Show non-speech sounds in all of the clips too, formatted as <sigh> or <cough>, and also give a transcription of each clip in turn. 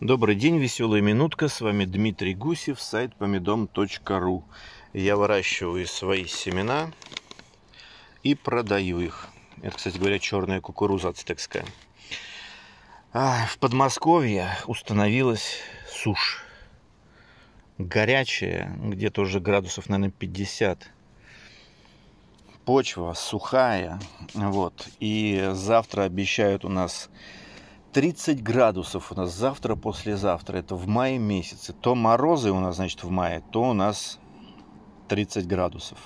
Добрый день, веселая минутка. С вами Дмитрий Гусев, сайт помидом.ру. Я выращиваю свои семена и продаю их. Это, кстати говоря, черная кукуруза ацтекская. А, в Подмосковье установилась сушь. Горячая, где-то уже градусов, наверное, 50. Почва сухая. Вот. И завтра обещают у нас 30 градусов у нас завтра, послезавтра. Это в мае месяце. То морозы у нас, значит, в мае, то у нас 30 градусов.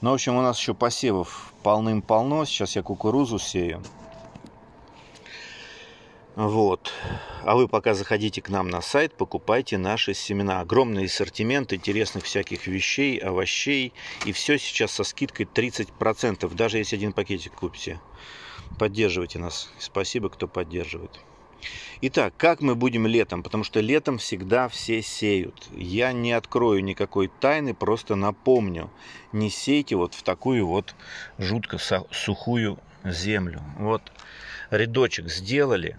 Ну, в общем, у нас еще посевов полным-полно. Сейчас я кукурузу сею. Вот. А вы пока заходите к нам на сайт, покупайте наши семена. Огромный ассортимент интересных всяких вещей, овощей. И все сейчас со скидкой 30%, даже если один пакетик купите. Поддерживайте нас. Спасибо, кто поддерживает. Итак, как мы будем летом? Потому что летом всегда все сеют. Я не открою никакой тайны, просто напомню. Не сейте вот в такую вот жутко сухую землю. Вот рядочек сделали,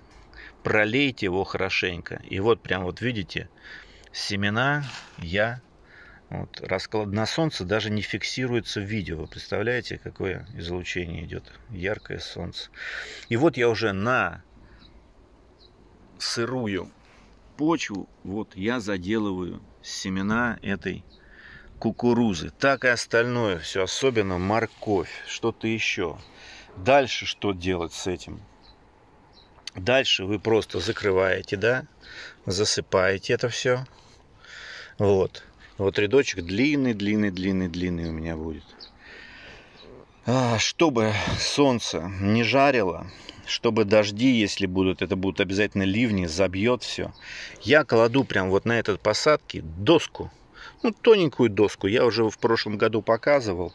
пролейте его хорошенько. И вот прям вот видите, семена я вот, расклад на солнце даже не фиксируется в видео. Вы представляете, какое излучение идет? Яркое солнце. И вот я уже на сырую почву, вот я заделываю семена этой кукурузы. Так и остальное все, особенно морковь, что-то еще. Дальше что делать с этим? Дальше вы просто закрываете, да, засыпаете это все. Вот. Вот рядочек длинный, длинный, длинный, длинный у меня будет. А, чтобы солнце не жарило, чтобы дожди, если будут, это будут обязательно ливни, забьет все. Я кладу прям вот на этот посадке доску, ну тоненькую доску, я уже в прошлом году показывал.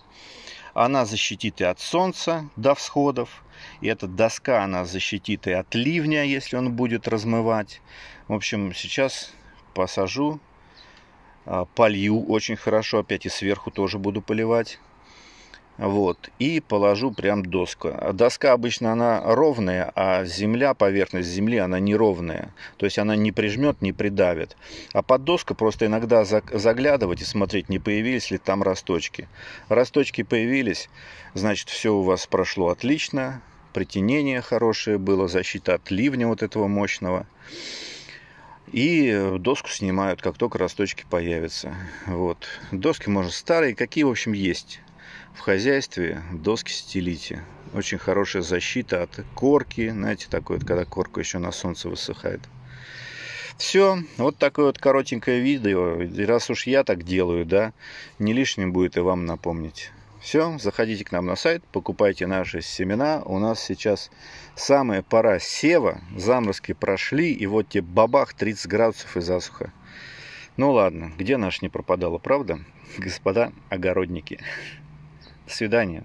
Она защитит и от солнца до всходов, и эта доска, она защитит и от ливня, если он будет размывать. В общем, сейчас посажу, а, полью очень хорошо. Опять и сверху тоже буду поливать. Вот, и положу прям доску. А доска обычно она ровная, а земля, поверхность земли, она неровная. То есть она не прижмет, не придавит. А под доску просто иногда заглядывать и смотреть, не появились ли там росточки. Росточки появились, значит, все у вас прошло отлично притенение хорошее было, защита от ливня вот этого мощного. И э, доску снимают, как только росточки появятся. Вот. Доски, можно старые, какие, в общем, есть. В хозяйстве доски стелите. Очень хорошая защита от корки. Знаете, такой вот, когда корка еще на солнце высыхает. Все, вот такое вот коротенькое видео. И раз уж я так делаю, да, не лишним будет и вам напомнить. Все, заходите к нам на сайт, покупайте наши семена. У нас сейчас самая пора сева, заморозки прошли, и вот тебе бабах 30 градусов и засуха. Ну ладно, где наш не пропадала, правда? <laughs> Господа огородники. До свидания.